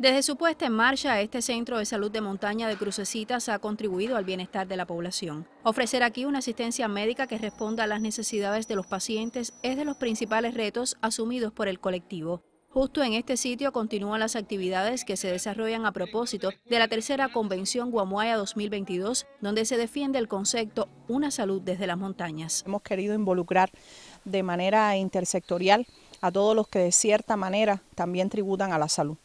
Desde su puesta en marcha, este centro de salud de montaña de Crucecitas ha contribuido al bienestar de la población. Ofrecer aquí una asistencia médica que responda a las necesidades de los pacientes es de los principales retos asumidos por el colectivo. Justo en este sitio continúan las actividades que se desarrollan a propósito de la tercera convención Guamuaya 2022, donde se defiende el concepto Una salud desde las montañas. Hemos querido involucrar de manera intersectorial a todos los que de cierta manera también tributan a la salud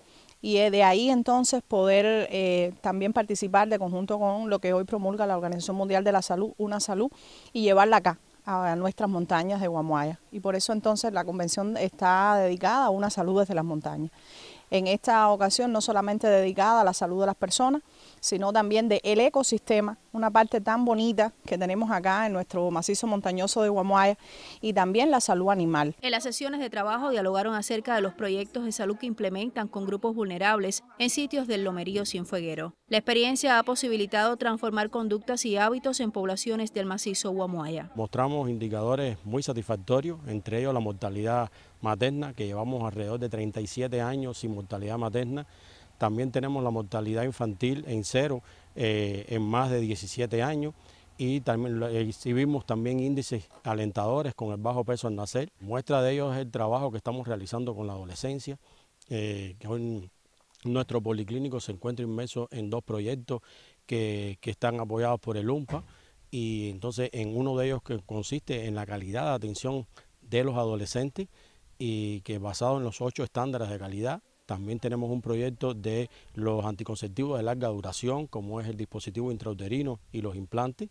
y de ahí entonces poder eh, también participar de conjunto con lo que hoy promulga la Organización Mundial de la Salud, una salud, y llevarla acá a nuestras montañas de Guamuaya. Y por eso entonces la convención está dedicada a una salud desde las montañas. En esta ocasión no solamente dedicada a la salud de las personas, sino también del el ecosistema una parte tan bonita que tenemos acá en nuestro macizo montañoso de Guamuaya y también la salud animal. En las sesiones de trabajo dialogaron acerca de los proyectos de salud que implementan con grupos vulnerables en sitios del Lomerío Cienfueguero. La experiencia ha posibilitado transformar conductas y hábitos en poblaciones del macizo Guamuaya. Mostramos indicadores muy satisfactorios, entre ellos la mortalidad materna, que llevamos alrededor de 37 años sin mortalidad materna. También tenemos la mortalidad infantil en cero eh, en más de 17 años y también exhibimos también índices alentadores con el bajo peso al nacer. Muestra de ellos es el trabajo que estamos realizando con la adolescencia, eh, que nuestro policlínico se encuentra inmerso en dos proyectos que, que están apoyados por el UMPA y entonces en uno de ellos que consiste en la calidad de atención de los adolescentes y que basado en los ocho estándares de calidad también tenemos un proyecto de los anticonceptivos de larga duración, como es el dispositivo intrauterino y los implantes.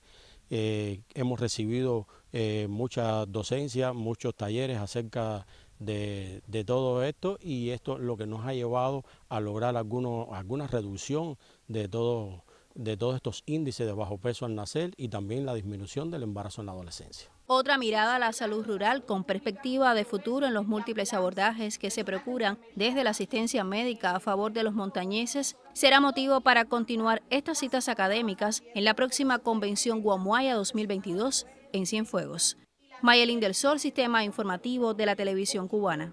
Eh, hemos recibido eh, mucha docencia, muchos talleres acerca de, todo esto y esto es lo que nos ha llevado a lograr alguna reducción de todo de todos estos índices de bajo peso al nacer y también la disminución del embarazo en la adolescencia. Otra mirada a la salud rural con perspectiva de futuro en los múltiples abordajes que se procuran desde la asistencia médica a favor de los montañeses será motivo para continuar estas citas académicas en la próxima convención Guamuaya 2022 en Cienfuegos. Mayelín del Sol, Sistema Informativo de la Televisión Cubana.